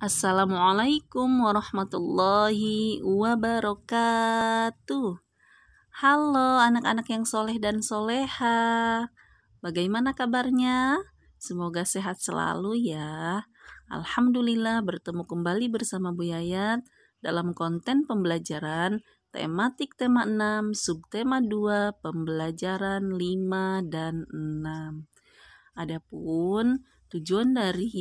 Assalamualaikum warahmatullahi wabarakatuh. Halo anak-anak yang soleh dan soleha. Bagaimana kabarnya? Semoga sehat selalu ya. Alhamdulillah bertemu kembali bersama Bu Yayat dalam konten pembelajaran tematik tema 6, subtema 2, pembelajaran 5 dan 6. Adapun tujuan dari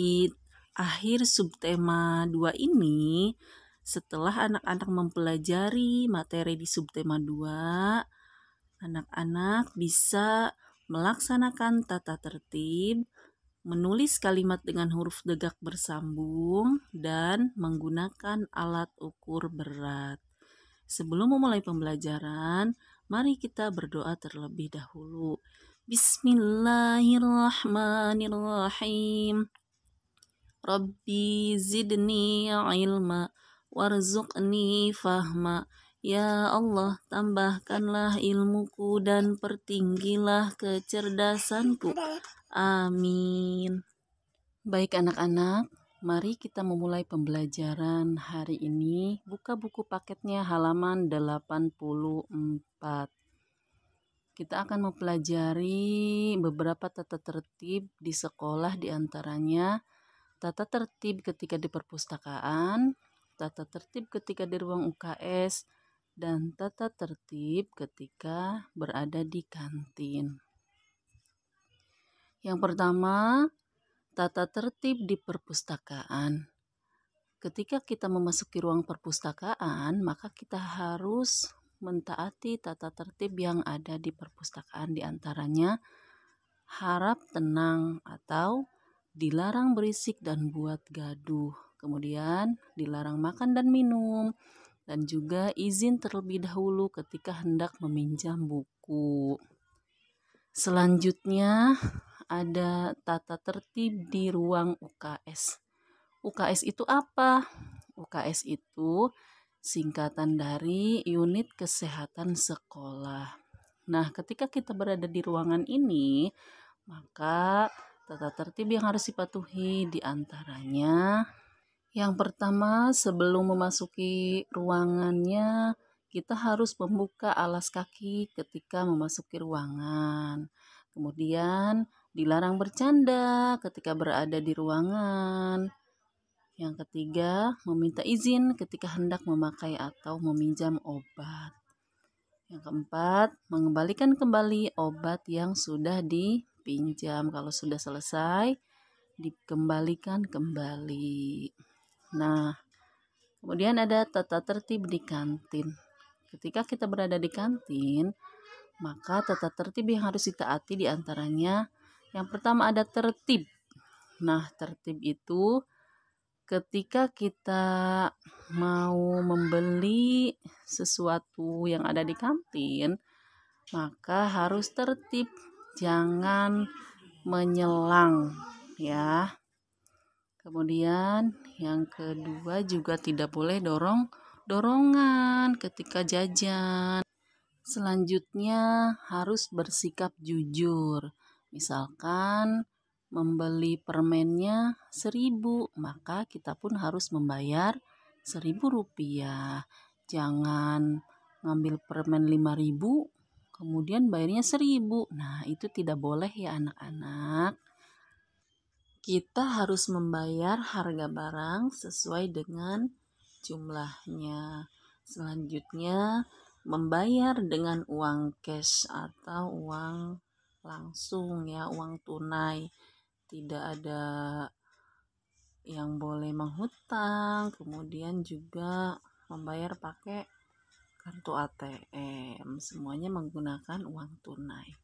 akhir subtema 2 ini, setelah anak-anak mempelajari materi di subtema 2, anak-anak bisa melaksanakan tata tertib, menulis kalimat dengan huruf degak bersambung, dan menggunakan alat ukur berat. Sebelum memulai pembelajaran, mari kita berdoa terlebih dahulu. Bismillahirrahmanirrahim. Rabbi zidni ilma warzuqni fahma Ya Allah, tambahkanlah ilmuku dan pertinggilah kecerdasanku. Amin. Baik anak-anak, mari kita memulai pembelajaran hari ini. Buka buku paketnya halaman 84. Kita akan mempelajari beberapa tata tertib di sekolah diantaranya antaranya tata tertib ketika di perpustakaan, tata tertib ketika di ruang UKS, dan tata tertib ketika berada di kantin. Yang pertama, tata tertib di perpustakaan. Ketika kita memasuki ruang perpustakaan, maka kita harus mentaati tata tertib yang ada di perpustakaan, di antaranya harap tenang atau dilarang berisik dan buat gaduh. Kemudian dilarang makan dan minum dan juga izin terlebih dahulu ketika hendak meminjam buku. Selanjutnya ada tata tertib di ruang UKS. UKS itu apa? UKS itu singkatan dari unit kesehatan sekolah. Nah, ketika kita berada di ruangan ini, maka Tata tertib yang harus dipatuhi diantaranya yang pertama sebelum memasuki ruangannya kita harus membuka alas kaki ketika memasuki ruangan. Kemudian dilarang bercanda ketika berada di ruangan. Yang ketiga, meminta izin ketika hendak memakai atau meminjam obat. Yang keempat, mengembalikan kembali obat yang sudah di dipinjam. Kalau sudah selesai, dikembalikan kembali. Nah, kemudian ada tata tertib di kantin. Ketika kita berada di kantin, maka tata tertib yang harus ditaati diantaranya yang pertama ada tertib. Nah, tertib itu ketika kita mau membeli sesuatu yang ada di kantin, maka harus tertib jangan menyelang ya. Kemudian yang kedua juga tidak boleh dorong dorongan ketika jajan. Selanjutnya harus bersikap jujur. Misalkan membeli permennya seribu, maka kita pun harus membayar seribu rupiah. Jangan ngambil permen lima ribu, kemudian bayarnya seribu. Nah, itu tidak boleh ya anak-anak. Kita harus membayar harga barang sesuai dengan jumlahnya. Selanjutnya, membayar dengan uang cash atau uang langsung ya, uang tunai. Tidak ada yang boleh menghutang, kemudian juga membayar pakai kartu ATM, semuanya menggunakan uang tunai.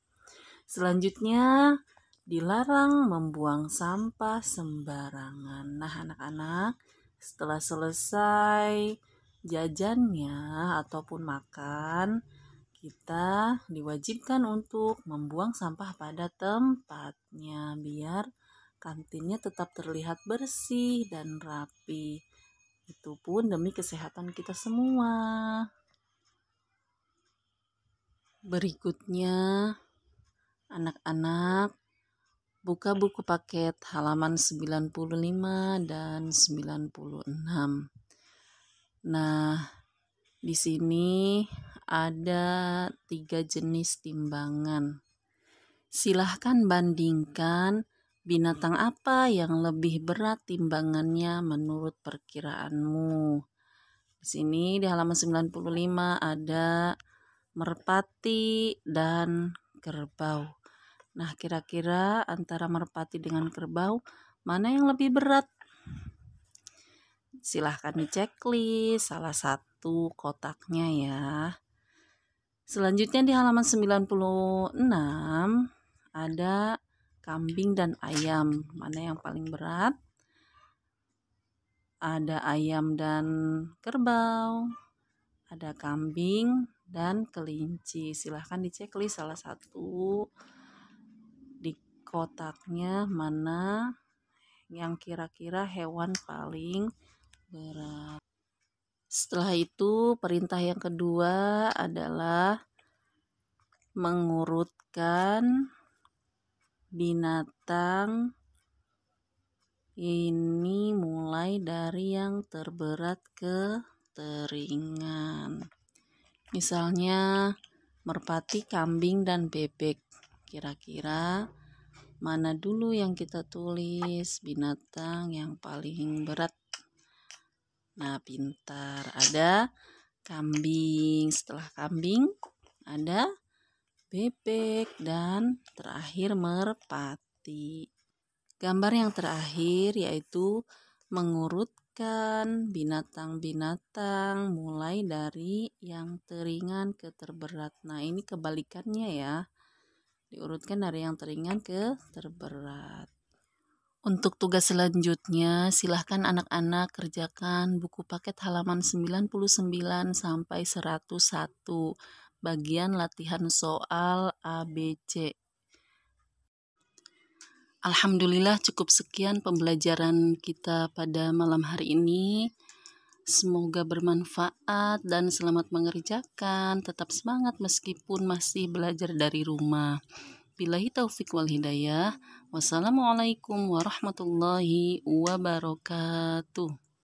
Selanjutnya, dilarang membuang sampah sembarangan. Nah, anak-anak, setelah selesai jajannya ataupun makan, kita diwajibkan untuk membuang sampah pada tempatnya biar kantinnya tetap terlihat bersih dan rapi. Itu pun demi kesehatan kita semua. Berikutnya, anak-anak buka buku paket halaman 95 dan 96. Nah, di sini ada tiga jenis timbangan. Silahkan bandingkan binatang apa yang lebih berat timbangannya menurut perkiraanmu. Di sini di halaman 95 ada merpati dan kerbau. Nah, kira-kira antara merpati dengan kerbau mana yang lebih berat? Silahkan diceklis salah satu kotaknya ya. Selanjutnya di halaman 96 ada kambing dan ayam. Mana yang paling berat? Ada ayam dan kerbau, ada kambing dan kelinci. Silahkan dicek list salah satu di kotaknya mana yang kira-kira hewan paling berat. Setelah itu perintah yang kedua adalah mengurutkan binatang ini mulai dari yang terberat ke teringan misalnya merpati, kambing, dan bebek. Kira-kira mana dulu yang kita tulis binatang yang paling berat? Nah, pintar. Ada kambing. Setelah kambing, ada bebek dan terakhir merpati. Gambar yang terakhir yaitu mengurut ikan, binatang-binatang, mulai dari yang teringan ke terberat. Nah, ini kebalikannya ya. Diurutkan dari yang teringan ke terberat. Untuk tugas selanjutnya, silahkan anak-anak kerjakan buku paket halaman 99 sampai 101, bagian latihan soal ABC. Alhamdulillah cukup sekian pembelajaran kita pada malam hari ini. Semoga bermanfaat dan selamat mengerjakan. Tetap semangat meskipun masih belajar dari rumah. Bilahi taufik wal hidayah. Wassalamualaikum warahmatullahi wabarakatuh.